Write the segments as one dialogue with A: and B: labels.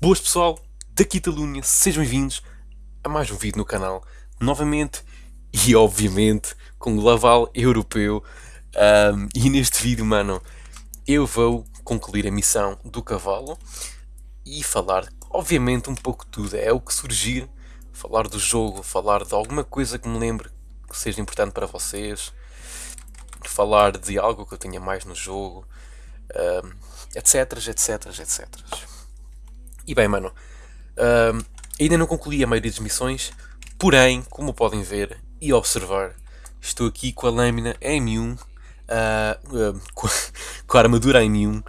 A: Boas pessoal, daqui da Lúnia, sejam bem-vindos a mais um vídeo no canal, novamente e obviamente com o Laval Europeu. Um, e neste vídeo, mano, eu vou concluir a missão do cavalo e falar, obviamente, um pouco tudo. É o que surgir falar do jogo, falar de alguma coisa que me lembre que seja importante para vocês, falar de algo que eu tenha mais no jogo, etc, etc, etc. E bem, mano, ainda não concluí a maioria das missões, porém, como podem ver e observar, estou aqui com a lâmina M1, uh, ah, com, a, com, a armadura M1.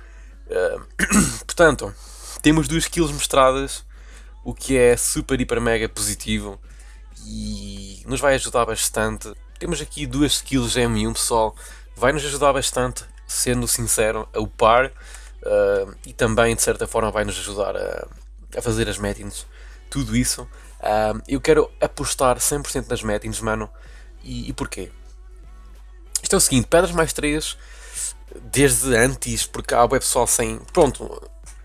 A: portanto, temos duas kills mostradas o que é super, hiper, mega positivo e nos vai ajudar bastante. Temos aqui duas skills M1 pessoal, vai nos ajudar bastante, sendo sincero, a upar uh, e também de certa forma vai nos ajudar a, a fazer as metins tudo isso. Uh, eu quero apostar 100% nas metins mano, e, e porquê? Isto é o seguinte, pedras mais 3 desde antes, porque há web pessoal sem. Pronto,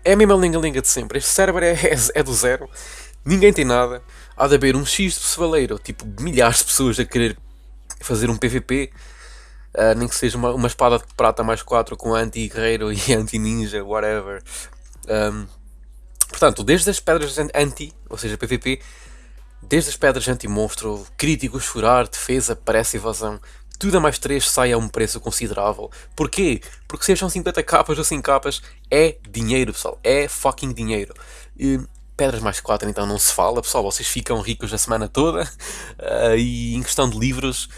A: é a mesma linga-linga de sempre. Este server é, é, é, do zero, ninguém tem nada. Há de haver um X de cevaleiro, tipo milhares de pessoas a querer fazer um PVP, uh, ah, nem que seja uma, uma, espada de prata mais 4 com anti-guerreiro e anti-ninja, whatever. Um, portanto, desde as pedras anti, ou seja, PVP, desde as pedras anti-monstro, críticos, furar, defesa, parece evasão, tudo a mais 3 sai a um preço considerável. Porquê? Porque sejam 50 capas ou 100 capas, é dinheiro, pessoal. É fucking dinheiro. E, pedras mais 4 então não se fala, pessoal. Vocês ficam ricos a semana toda. Uh, e em questão de livros,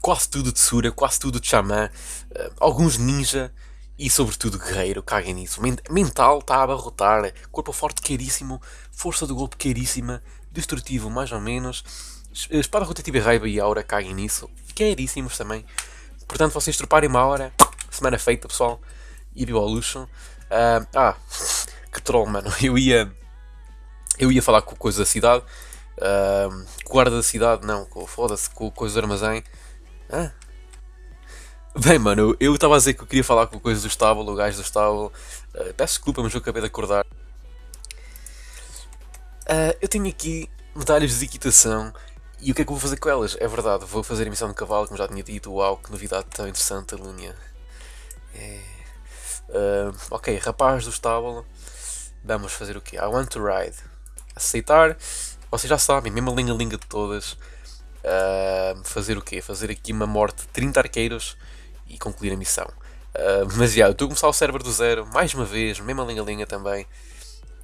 A: quase tudo de Sura, quase tudo de Xamã, uh, alguns ninja e sobretudo guerreiro, caguem nisso. Mental está a abarrotar, corpo forte caríssimo, força do golpe caríssima, destrutivo mais ou menos Espada rotativa e raiva e aura caem nisso. E também. Portanto, vocês troparem uma hora. Semana feita, pessoal. E viu ao luxo. Uh, ah, que troll, mano. Eu ia. Eu ia falar com coisa da cidade. Uh, ah, guarda da cidade, não. Foda-se, com coisa do armazém. Ah. Bem, mano, eu estava a dizer que eu queria falar com coisa do estábulo, o gajo do estábulo. Uh, peço desculpa, mas eu acabei de acordar. Uh, eu tenho aqui medalhas de equitação e o que é que eu vou fazer com elas? É verdade, vou fazer a emissão de cavalo, como já tinha dito. Uau, que novidade tão interessante, Alunia. É... Uh, ok, rapaz do estábulo. Vamos fazer o quê? I want to ride. Aceitar. Vocês já sabem, mesma linha-linha de todas. Uh, fazer o quê? Fazer aqui uma morte de 30 arqueiros e concluir a missão. Uh, mas já, yeah, eu estou a começar o server do zero, mais uma vez, mesma linha-linha também.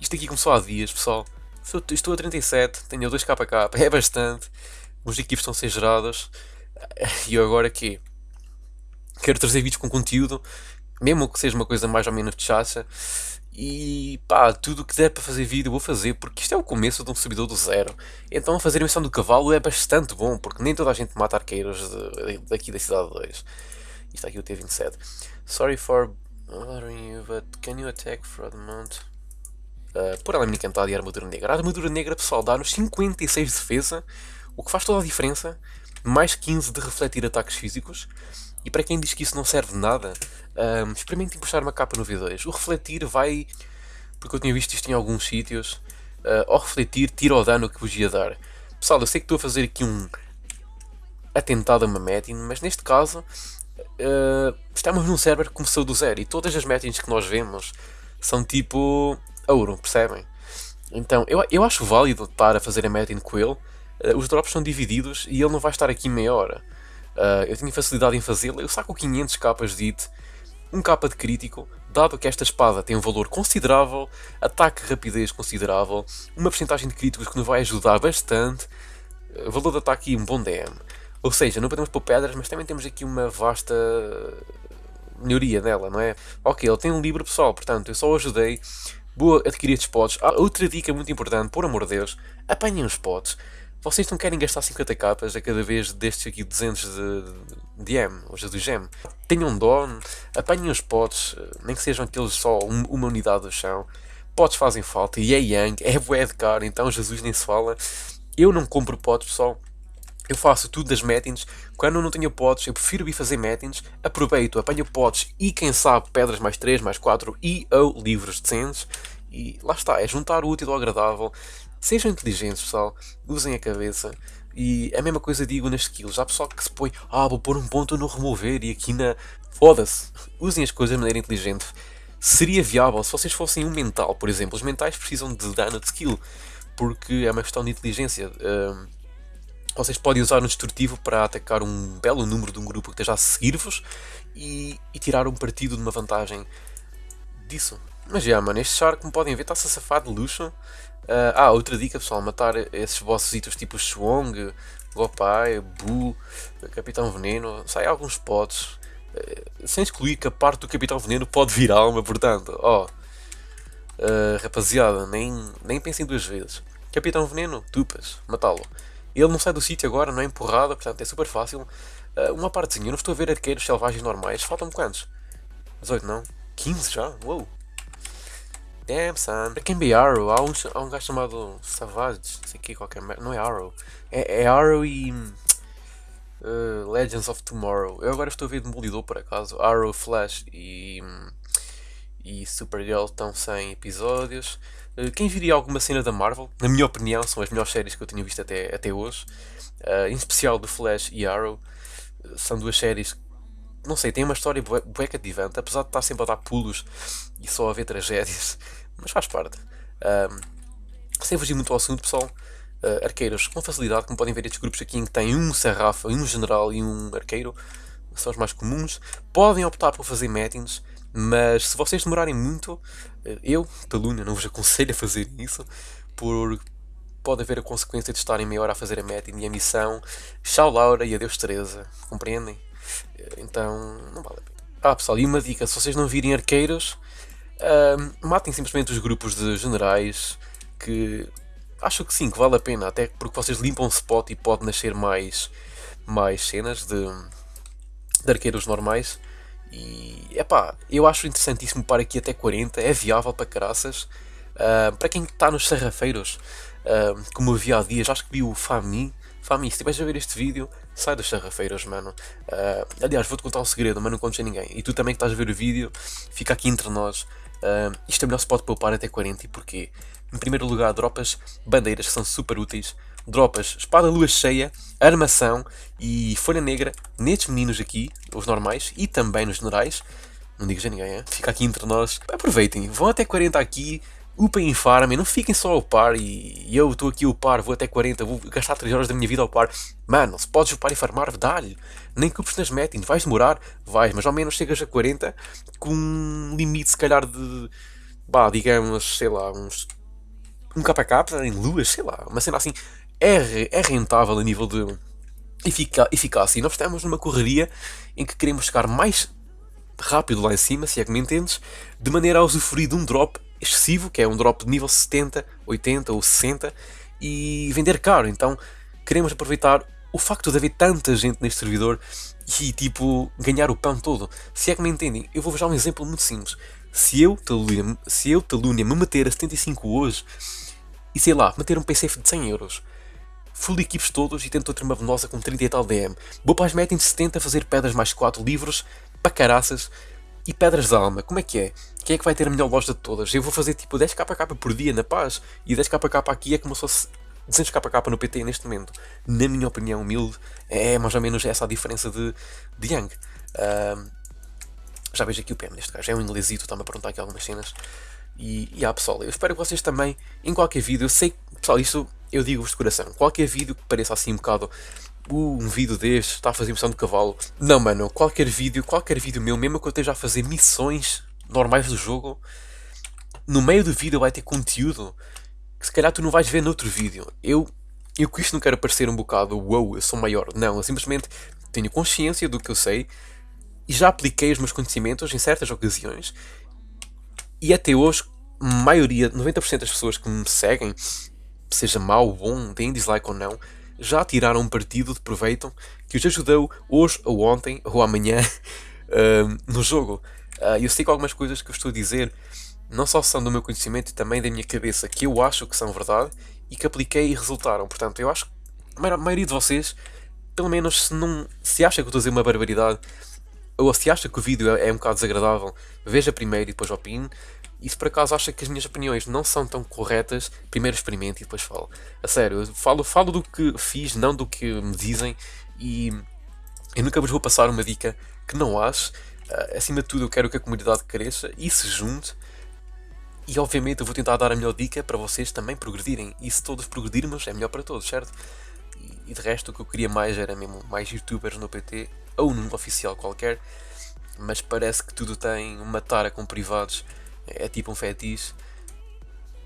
A: Isto aqui começou há dias, pessoal. Estou, estou a 37, tenho 2 KK, é bastante. Os equipes estão a ser geradas. E eu agora que quero trazer vídeos com conteúdo, mesmo que seja uma coisa mais ou menos de chacha. E pá, tudo o que der para fazer vídeo vou fazer, porque isto é o começo de um subidor do zero. Então fazer a missão do cavalo é bastante bom, porque nem toda a gente mata arqueiros daqui da cidade 2. Isto aqui é o T27. Sorry for bothering you, but can you attack for the mount uh, por me Encantada e Armadura Negra. A Armadura Negra, pessoal, dá-nos 56 de defesa, o que faz toda a diferença, mais 15 de refletir ataques físicos. E para quem diz que isso não serve de nada, um, ehm, experimentem puxar uma capa no V2. O refletir vai. Porque eu tinha visto isto em alguns sítios. Uh, ao refletir, tira o dano que vos ia dar. Pessoal, eu sei que estou a fazer aqui um atentado a uma metin, mas neste caso uh, estamos num server que começou do zero e todas as metins que nós vemos são tipo ouro, percebem? Então, eu, eu acho válido estar a fazer a Metin com Uh, os drops são divididos e ele não vai estar aqui meia hora. Uh, eu tenho facilidade em fazê-lo. Eu saco 500 capas de hit, 1 capa de crítico, dado que esta espada tem um valor considerável, ataque rapidez considerável, uma porcentagem de críticos que nos vai ajudar bastante, uh, valor de ataque e um bom DM. Ou seja, não podemos pôr pedras, mas também temos aqui uma vasta melhoria dela, não é? Ok, ele tem um livro pessoal, portanto, eu só o ajudei Boa adquirir spots. Ah, outra dica muito importante, por amor de Deus, apanhem os spots. Vocês não querem gastar 50 capas a cada vez destes aqui 200 de, de M, ou seja, do GEM. Tenham dó, apanhem os potes, eh, nem que sejam aqueles só uma unidade do chão. Potes fazem falta e é Yang, é bué caro, então Jesus nem se fala. Eu não compro potes, pessoal, eu faço tudo das meetings. Quando não tenho potes, eu prefiro ir fazer meetings. Aproveito, apanho potes e, quem sabe, pedras mais 3, mais 4 e ou livros decentes. E lá está, é juntar o útil ao agradável. Sejam inteligentes, pessoal. Usem a cabeça. E é a mesma coisa digo nas skills. Há pessoal que se põe, ah, vou pôr um ponto no remover e aqui na. Foda-se! Usem as coisas de maneira inteligente. Seria viável se vocês fossem um mental, por exemplo. Os mentais precisam de dano de skill, porque é uma questão de inteligência vocês podem usar um destrutivo para atacar um belo número de um grupo que esteja a seguir-vos e, e, tirar um partido de uma vantagem disso. Mas já, mano, este char, como podem ver, está-se a safar de luxo. Uh, ah, outra dica, pessoal, matar esses bosses tipo Shuong, Gopai, Bu, Capitão Veneno, sai alguns potes. Uh, sem excluir que a parte do Capitão Veneno pode vir alma, portanto, ó. Oh, uh, rapaziada, nem, nem pensem duas vezes. Capitão Veneno, tupas, matá-lo. Ele não sai do sítio agora, não é empurrado, portanto é super fácil. Uh, uma partezinha, eu não estou a ver arqueiros selvagens normais, faltam-me quantos? 18 não? 15 já? Uou! Damn son! Para quem vê Arrow, há um, há um gajo chamado Savage, não sei aqui qualquer merda. Não é Arrow. É, é Arrow e. Uh, Legends of Tomorrow. Eu agora estou a ver Demolidor por acaso. Arrow, Flash e. e Supergirl estão sem episódios. Eh, quem viria alguma cena da Marvel, na minha opinião, são as melhores séries que eu tenho visto até, até hoje, uh, em especial do Flash e Arrow. Eh, são duas séries que, não sei, têm uma história bueca de cativante, apesar de estar sempre a dar pulos e só a haver tragédias, mas faz parte. Um, sem fugir muito ao assunto, pessoal, uh, arqueiros, com facilidade, como podem ver, estes grupos aqui em que têm um sarrafa, um general e um arqueiro, são os mais comuns, podem optar por fazer meetings mas se vocês demorarem muito, eh, eu, Taluna, não vos aconselho a fazer isso, porque pode haver a consequência de estarem meia hora a fazer a meta e a missão. Tchau, Laura, e adeus, Teresa. Compreendem? Eh, então, não vale a pena. Ah, pessoal, e uma dica: se vocês não virem arqueiros, uh, matem simplesmente os grupos de generais que acho que sim, que vale a pena, até porque vocês limpam o spot e pode nascer mais, mais cenas de, de arqueiros normais. E é pá, eu acho interessantíssimo para aqui até 40, é viável para caraças. Uh, para quem está nos sarrafeiros, uh, ah, como eu vi há dias, acho que vi o Fami. Fami, se estiveres a ver este vídeo, sai dos sarrafeiros, mano. Uh, aliás, vou-te contar um segredo, mas não contes a ninguém. E tu também que estás a ver o vídeo, fica aqui entre nós. isto é melhor se pode poupar até 40 e porquê? Em primeiro lugar, dropas bandeiras que são super úteis dropas espada lua cheia, armação e folha negra nestes meninos aqui, os normais, e também nos generais. Não digas a ninguém, fica aqui entre nós. Aproveitem, vão até 40 aqui, upem em farm, não fiquem só ao par e eu estou aqui ao par, vou até 40, vou gastar 3 horas da minha vida ao par. Mano, se podes upar e farmar, dá-lhe. Nem cupes nas metas, vais demorar, vais, mas ao menos chegas a 40 com um limite se calhar de, bah, digamos, sei lá, uns um KK em luas, sei lá, uma cena assim, é, é rentável a nível de efica eficácia. E nós estamos numa correria em que queremos chegar mais rápido lá em cima, se é que me entendes, de maneira a usufruir de um drop excessivo, que é um drop de nível 70, 80 ou 60, e vender caro. Então queremos aproveitar o facto de haver tanta gente neste servidor e tipo ganhar o pão todo. Se é que me entendem, eu vou-vos dar um exemplo muito simples. Se eu, Talunia, se eu, Talúnia, me meter a 75 hoje e sei lá, meter um PCF de 100 euros, full equipes todos e tentou ter uma venosa com 30 e tal DM. Bopaz metem-se 70 a fazer pedras mais 4 livros, para caraças, e pedras da alma, como é que é? Quem é que vai ter a melhor loja de todas? Eu vou fazer tipo 10 kk por dia na paz e 10 kk aqui é como se fosse 200 kk no PT neste momento. Na minha opinião, humilde, é mais ou menos essa a diferença de, de Yang. já vejo aqui o PM neste gajo, é um inglesito, está-me a perguntar aqui algumas cenas. E, e pessoal, eu espero que vocês também, em qualquer vídeo, eu sei, pessoal, isto eu digo-vos de coração, qualquer vídeo que pareça assim um bocado uh, um vídeo deste está a fazer missão de cavalo. Não, mano, qualquer vídeo, qualquer vídeo meu, mesmo que eu esteja a fazer missões normais do jogo, no meio do vídeo vai ter conteúdo que se calhar tu não vais ver noutro vídeo. Eu, eu com isto não quero parecer um bocado wow, eu sou maior. Não, eu simplesmente tenho consciência do que eu sei e já apliquei os meus conhecimentos em certas ocasiões e até hoje, maioria, 90% das pessoas que me seguem seja mau, bom, tem dislike ou não, já tiraram partido de proveito que os ajudou hoje ou ontem ou amanhã uh, no jogo. Uh, eu sei que algumas coisas que eu estou a dizer não só são do meu conhecimento e também da minha cabeça, que eu acho que são verdade e que apliquei e resultaram. Portanto, eu acho que a maioria de vocês, pelo menos se, não, se acha que eu estou a dizer uma barbaridade ou se acha que o vídeo é, é um bocado desagradável, veja primeiro e depois opine. E se por acaso acha que as minhas opiniões não são tão corretas, primeiro experimente e depois falo. A sério, eu falo, falo do que fiz, não do que me dizem. E eu nunca vos vou passar uma dica que não acho. Uh, acima de tudo, eu quero que a comunidade cresça e se junte. E obviamente eu vou tentar dar a melhor dica para vocês também progredirem. E se todos progredirmos, é melhor para todos, certo? E, e de resto, o que eu queria mais era mesmo mais youtubers no PT ou num oficial qualquer. Mas parece que tudo tem uma tara com privados é tipo um fetiche.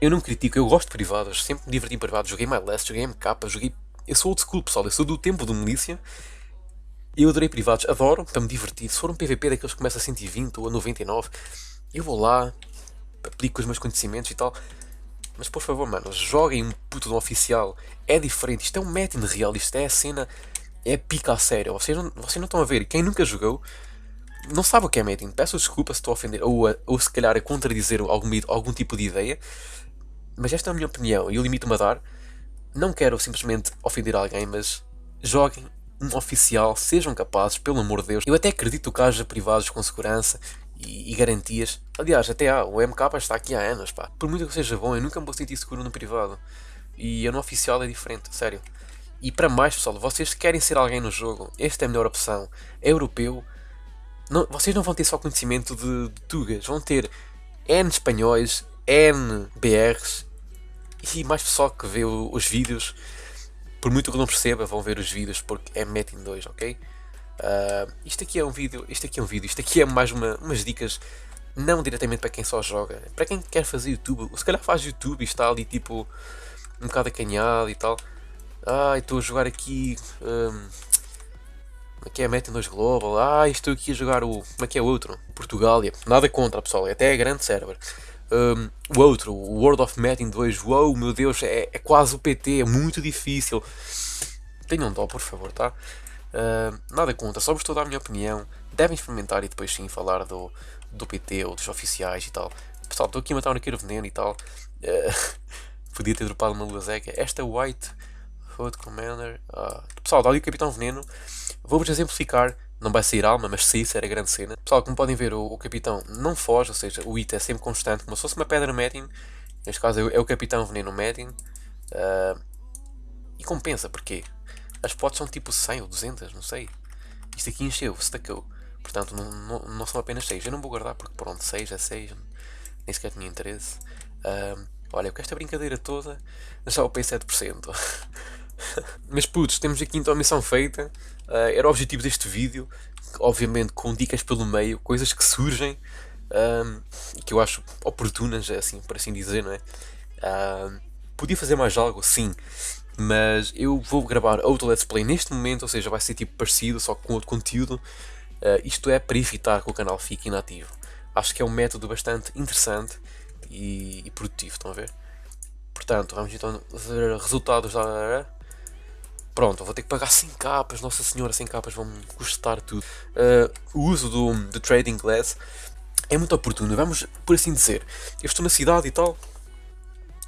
A: Eu não me critico, eu gosto de privados, sempre me diverti em privados joguei My Last, joguei MK, joguei. Eu sou old school, pessoal, eu sou do tempo do milícia. Eu adorei privados, adoro, para me divertir. Se for um PVP daqueles que começa a 120 ou a 99, eu vou lá, aplico os meus conhecimentos e tal. Mas por favor, mano, joguem um puto de um oficial. É diferente, isto é um método real, isto é a cena, é pica a sério. Vocês não, vocês não estão a ver. Quem nunca jogou, não sabe o que é mating. Peço desculpa se estou a ofender ou, ou se calhar a contradizer algum, algum tipo de ideia, mas esta é a minha opinião e eu limito-me a dar. Não quero simplesmente ofender alguém, mas joguem um oficial, sejam capazes, pelo amor de Deus. Eu até acredito que haja privados com segurança e, e garantias. Aliás, até há, o MK está aqui há anos, pá. Por muito que seja bom, eu nunca me vou sentir seguro no privado. E eu no oficial é diferente, sério. E para mais, pessoal, vocês querem ser alguém no jogo, esta é a melhor opção. É europeu, não, vocês não vão ter só conhecimento de, de Tugas, vão ter N espanhóis, N BRs e mais pessoal que vê o, os vídeos. Por muito que não perceba, vão ver os vídeos porque é Metin 2, ok? Uh, isto aqui é um vídeo, isto aqui é um vídeo, isto aqui é mais uma, umas dicas, não diretamente para quem só joga, para quem quer fazer YouTube, ou se calhar faz YouTube e está ali tipo um bocado acanhado e tal. Ai, ah, estou a jogar aqui hum, é que é metem nos global ah, estou aqui a jogar o. Como é que é outro? Portugália. Nada contra, pessoal, até é grande server. Um, o outro, o World of Metin 2, wow, meu Deus, é, é, quase o PT, é muito difícil. Tenham dó, por favor, tá? Uh, nada contra, só vos estou a dar a minha opinião. Devem experimentar e depois sim falar do, do PT ou dos oficiais e tal. Pessoal, estou aqui a matar um arqueiro veneno e tal. Uh, podia ter dropado uma lua zeca. Esta White Food Commander. Ah. Pessoal, da o Capitão Veneno, vou-vos exemplificar. Não vai sair alma, mas se isso era grande cena. Pessoal, como podem ver, o, o, Capitão não foge, ou seja, o hit é sempre constante, como se fosse uma pedra médium. Neste caso é, é o Capitão Veneno médium. Ah, e compensa, porquê? As potes são tipo 100 ou 200, não sei. Isto aqui encheu, destacou. Portanto, não, não, não, são apenas 6. Eu não vou guardar porque pronto, 6 é 6. Nem sequer tinha interesse. Um, ah, olha, com esta brincadeira toda, já o pei 7%. Mas putos, temos aqui então a missão feita. Uh, era o objetivo deste vídeo, obviamente com dicas pelo meio, coisas que surgem, um, ehm, que eu acho oportunas, é assim, por assim dizer, não é? Uh, podia fazer mais algo, sim, mas eu vou gravar outro Let's Play neste momento, ou seja, vai ser tipo parecido, só com outro conteúdo. Uh, isto é para evitar que o canal fique inativo. Acho que é um método bastante interessante e, e produtivo, estão a ver? Portanto, vamos então ver resultados. Da... Pronto, vou ter que pagar 100 capas, Nossa Senhora, 100 capas vão custar tudo. Uh, o uso do, do Trading Glass é muito oportuno, vamos por assim dizer. Eu estou na cidade e tal,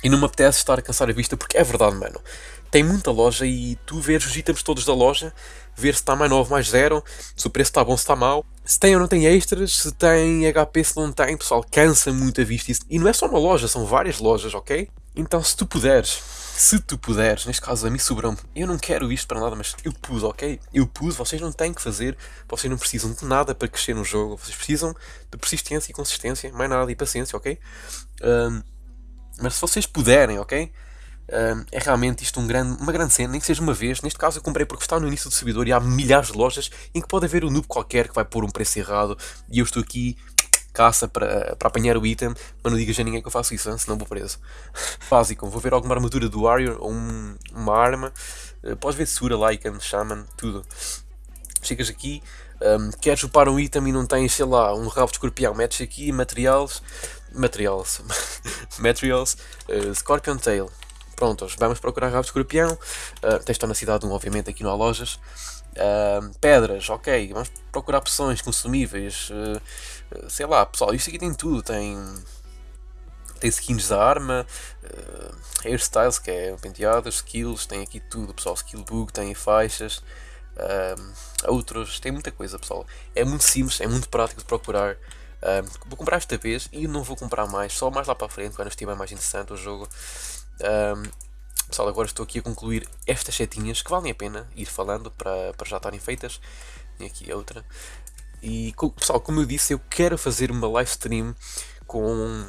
A: e não me apetece estar a cansar a vista, porque é verdade, mano. Tem muita loja e tu vês os itens todos da loja, ver se está mais novo, mais zero, se o preço está bom, se está mau, se tem ou não tem extras, se tem HP, se não tem, pessoal, cansa muito a vista. E não é só uma loja, são várias lojas, ok? Então, se tu puderes, se tu puderes, neste caso a mim sobrou eu não quero isto para nada, mas eu pus, ok? Eu pus, vocês não têm que fazer, vocês não precisam de nada para crescer no jogo, vocês precisam de persistência e consistência, mais nada, e paciência, ok? Um, mas se vocês puderem, ok? Um, é realmente isto um grande, uma grande cena, nem que seja uma vez. Neste caso eu comprei porque está no início do servidor e há milhares de lojas em que pode haver um noob qualquer que vai pôr um preço errado e eu estou aqui caça para, para apanhar o item, mas não digas a ninguém que eu faço isso, hein? senão vou preso. Básico, vou ver alguma armadura do Warrior ou um, uma arma. Eh, podes ver Sura, Lycan, Shaman, tudo. Chegas aqui, um, ehm, queres upar um item e não tens, sei lá, um rabo de escorpião, metes aqui materiais, materials, materials, uh, Scorpion Tail. Prontos, vamos procurar rabo de escorpião. Uh, tens estar na cidade um obviamente, aqui não há lojas. Uh, pedras, ok, vamos procurar opções consumíveis. Uh, sei lá, pessoal, isto aqui tem tudo, tem tem skins da arma, uh, hairstyles, que é penteadas, skills, tem aqui tudo, pessoal, skill book, tem faixas, uh, outros, tem muita coisa, pessoal. É muito simples, é muito prático de procurar. Uh, vou comprar esta vez e não vou comprar mais, só mais lá para a frente, quando estiver mais interessante o jogo. pessoal, agora estou aqui a concluir estas setinhas que valem a pena ir falando para, para já estarem feitas. E aqui outra. E pessoal, como eu disse, eu quero fazer uma live stream com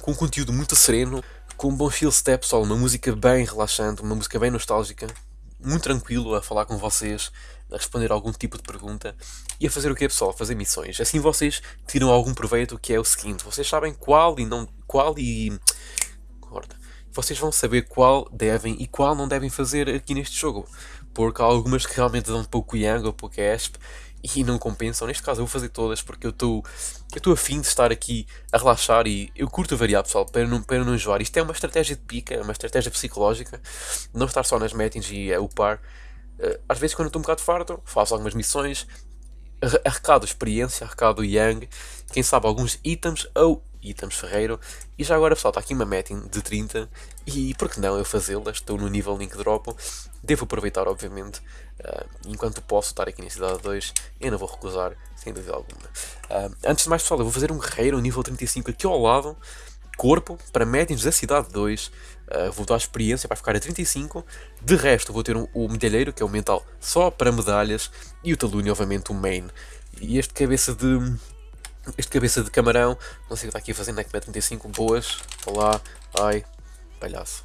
A: com um conteúdo muito sereno, com um bom feel step, pessoal, uma música bem relaxante, uma música bem nostálgica, muito tranquilo a falar com vocês, a responder algum tipo de pergunta e a fazer o que pessoal? A fazer missões. Assim vocês tiram algum proveito que é o seguinte, vocês sabem qual e não qual e vocês vão saber qual devem e qual não devem fazer aqui neste jogo porco, há algumas que realmente dão pouco Yang ou pouco asp e não compensam. Neste caso, eu vou fazer todas porque eu estou eu afim de estar aqui a relaxar e eu curto variar, pessoal, para não, para não enjoar. Isto é uma estratégia de pica, é uma estratégia psicológica, não estar só nas meetings e a upar. Eh, às vezes, quando estou um bocado farto, faço algumas missões, arrecado experiência, arrecado Yang, quem sabe alguns itens ou e estamos Ferreiro. E já agora, pessoal, está aqui uma metin de 30 e por que não eu fazê-la? Estou no nível link drop, devo aproveitar, obviamente. Uh, enquanto posso estar aqui na Cidade 2, eu não vou recusar, sem dúvida alguma. Uh, antes de mais, pessoal, eu vou fazer um guerreiro nível 35 aqui ao lado, corpo, para médiums da Cidade 2. Uh, ah, vou dar experiência para ficar a 35. De resto, vou ter um, o medalheiro, que é o mental, só para medalhas, e o Talune, obviamente, o main. E este cabeça de este cabeça de camarão, não sei o que está aqui fazendo, é que 35 boas. Olá, ai, palhaço.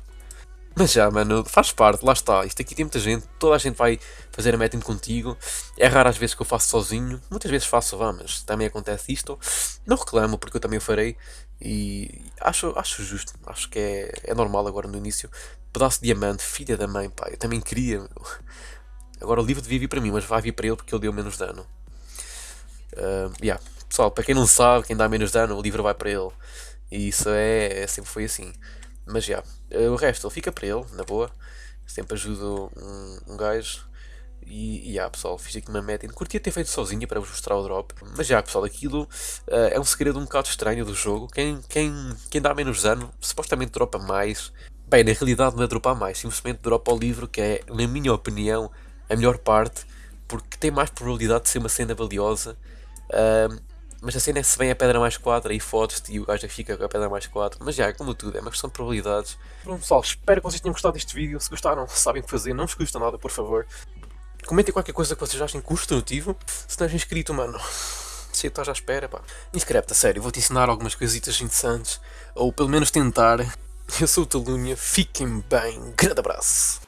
A: Mas já, mano, faz parte, lá está. Isto aqui tem muita gente, toda a gente vai fazer a meta contigo. É raro às vezes que eu faço sozinho, muitas vezes faço, vá, mas também acontece isto. Não reclamo, porque eu também o farei e acho, acho justo, acho que é, é normal agora no início. Pedaço de diamante, filha da mãe, pai eu também queria. Meu. Agora o livro devia vir para mim, mas vai vir para ele porque ele deu menos dano. Uh, yeah. Pessoal, para quem não sabe, quem dá menos dano, o livro vai para ele. E isso é, é sempre foi assim. Mas já, yeah, o resto ele fica para ele, na boa. Sempre ajudo um, um gajo. E, e ah, pessoal, fiz aqui uma meta. Curtia ter feito sozinha para vos mostrar o drop. Mas já, pessoal, aquilo uh, é um segredo um bocado estranho do jogo. Quem, quem, quem dá menos dano supostamente dropa mais. Bem, na realidade não é dropar mais, simplesmente dropa o livro, que é, na minha opinião, a melhor parte, porque tem mais probabilidade de ser uma cena valiosa. Uh, mas a cena é se vem a pedra mais 4, aí fotos-te e o gajo é fica com a pedra mais 4. Mas já, como tudo, é uma questão de probabilidades. Pronto pessoal, espero que vocês tenham gostado deste vídeo. Se gostaram, sabem o que fazer, não vos custa nada, por favor. Comentem qualquer coisa que vocês achem construtivo. Se não és inscrito, mano, se estás à espera, pá. Inscreve-te, a sério, vou-te ensinar algumas coisitas interessantes. Ou pelo menos tentar. Eu sou o Talunha, fiquem bem. Grande abraço.